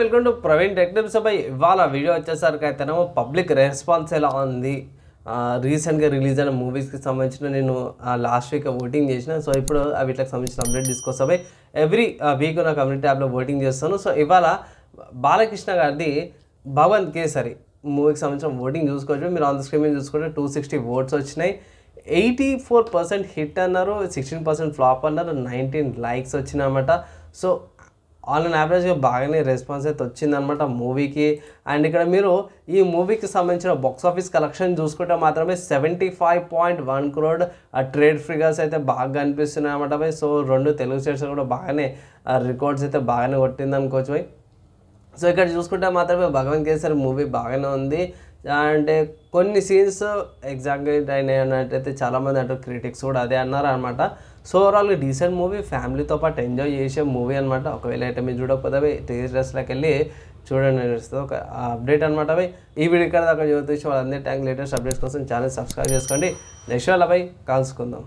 welcome to Praveen Technics by ఇవాళ video వచ్చేసరికి అయితేనేమో పబ్లిక్ రెస్పాన్స్ ఎలా ఉంది రీసెంట్గా రిలీజ్ అయిన మూవీస్కి సంబంధించిన నేను లాస్ట్ వీక్ ఓటింగ్ చేసిన సో ఇప్పుడు వీటికి సంబంధించిన అప్డేట్ తీసుకొస్తాయి ఎవ్రీ వీక్ నా కమ్యూనిటీ యాప్లో ఓటింగ్ చేస్తాను సో ఇవాళ బాలకృష్ణ గారిది భవన్ కేసరి మూవీకి సంబంధించిన ఓటింగ్ చూసుకోవచ్చు మీరు ఆన్ ద స్క్రీన్ మీద చూసుకుంటే టూ సిక్స్టీ ఓట్స్ వచ్చినాయి ఎయిటీ ఫోర్ పర్సెంట్ హిట్ అన్నారు సిక్స్టీన్ పర్సెంట్ ఫ్లాప్ అన్నారు నైన్టీన్ లైక్స్ వచ్చినాయన్నమాట సో ఆల్ అండ్ యావరేజ్గా బాగానే రెస్పాన్స్ అయితే వచ్చిందనమాట మూవీకి అండ్ ఇక్కడ మీరు ఈ మూవీకి సంబంధించిన బాక్స్ ఆఫీస్ కలెక్షన్ చూసుకుంటే మాత్రమే seventy five point one crore trade figures అయితే బాగా కనిపిస్తున్నాయి అనమాట భయ్ సో రెండు తెలుగు స్టేట్స్ కూడా బాగానే రికార్డ్స్ అయితే బాగానే కొట్టింది అనుకోవచ్చు భయ్ సో ఇక్కడ చూసుకుంటే మాత్రమే భగవన్ కేసరి మూవీ బాగానే ఉంది అంటే కొన్ని సీన్స్ ఎగ్జాక్ట్ అయినాయి అన్నట్టయితే చాలామంది అంటారు క్రిటిక్స్ కూడా అదే అన్నారు అనమాట సో ఓవరాల్గా డీసెంట్ మూవీ ఫ్యామిలీతో పాటు ఎంజాయ్ చేసే మూవీ అనమాట ఒకవేళ అయితే మీరు చూడకపోతే అవి థియేటర్స్లోకి వెళ్ళి చూడండి తెలుస్తుంది ఒక అప్డేట్ అనమాట అవి ఈ వీడియో కదా దాకా చూపించి వాళ్ళందరి ట్యాంక్ లేటెస్ట్ అప్డేట్స్ కోసం ఛానల్ సబ్స్క్రైబ్ చేసుకోండి నెక్స్ట్ వాళ్ళపై కలుసుకుందాం